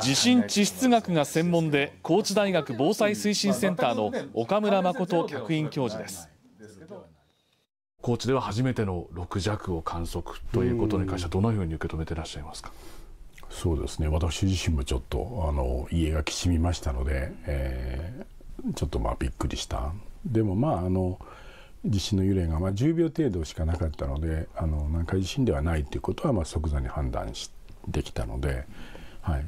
地震地質学が専門で高知大学防災推進センターの岡村誠客員教授です高知では初めての6弱を観測ということに関してはどのように受け止めていらっしゃいますかそうですね私自身もちょっとあの家がきしみましたので、えー、ちょっとまあびっくりしたでもまああの地震の揺れがまあ10秒程度しかなかったのであの南海地震ではないということはまあ即座に判断しできたので。うんはい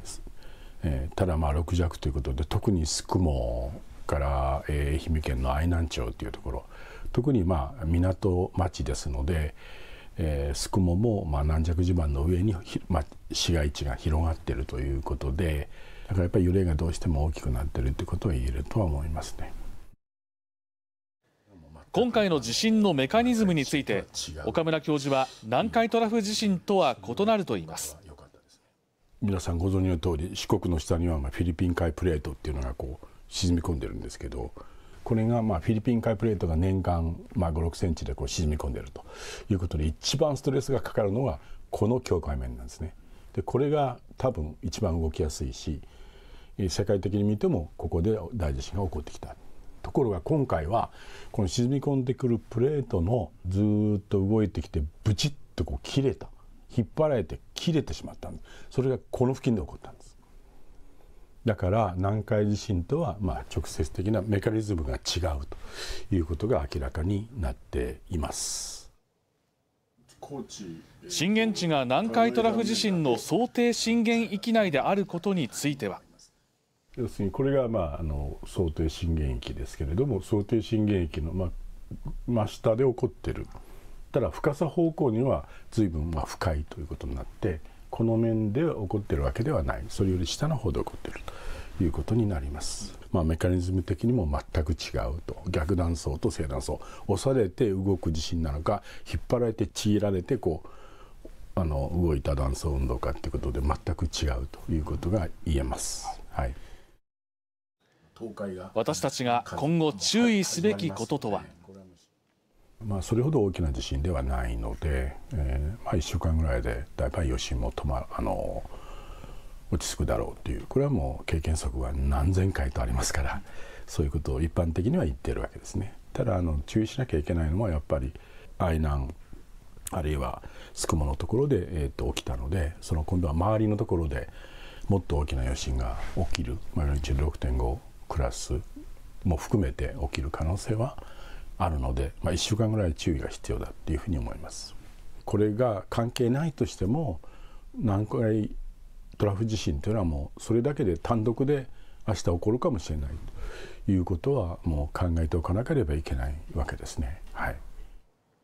えー、ただまあ6弱ということで特に宿毛から、えー、愛媛県の愛南町というところ特にまあ港町ですので、えー、宿毛もまあ軟弱地盤の上にまあ、市街地が広がっているということでだからやっぱり揺れがどうしても大きくなっているということは言えるとは思いますね。今回の地震のメカニズムについて岡村教授は南海トラフ地震とは異なるといいます皆さんご存知の通り四国の下にはまフィリピン海プレートっていうのがこう沈み込んでるんですけどこれがまフィリピン海プレートが年間ま5 6センチでこう沈み込んでるということで一番ストレスがかかるのがこの境界面なんですね。でこれが多分一番動きやすいし世界的に見てもここで大地震が起こってきた。ところが今回はこの沈み込んでくるプレートのずっと動いてきてブチッとこう切れた。引っ張られて切れてしまったんですそれがこの付近で起こったんですだから南海地震とはま直接的なメカニズムが違うということが明らかになっています震源地が南海トラフ地震の想定震源域内であることについては要するにこれがまああの想定震源域ですけれども想定震源域のま真下で起こってる。ただ深さ方向には随分まあ深いということになってこの面で起こってるわけではないそれより下の方で起こってるということになります、まあ、メカニズム的にも全く違うと逆断層と正断層押されて動く地震なのか引っ張られてちぎられてこうあの動いた断層運動かということで全く違うということが言えます。はい、私たちが今後注意すべきこととは。まあ、それほど大きな地震ではないので、えーまあ、1週間ぐらいでだいぶ余震も止、ま、あの落ち着くだろうというこれはもう経験則は何千回とありますからそういうことを一般的には言ってるわけですね。ただあの注意しなきゃいけないのはやっぱり愛南あるいは宿毛のところで、えー、と起きたのでその今度は周りのところでもっと大きな余震が起きるまあ、6.5クラスも含めて起きる可能性はあるので、まあ、1週間ぐらい注意が必要だっていうふうに思います。これが関係ないとしても南海トラフ地震というのはもうそれだけで単独で明日起こるかもしれないということはもう考えておかなければいけないわけですね。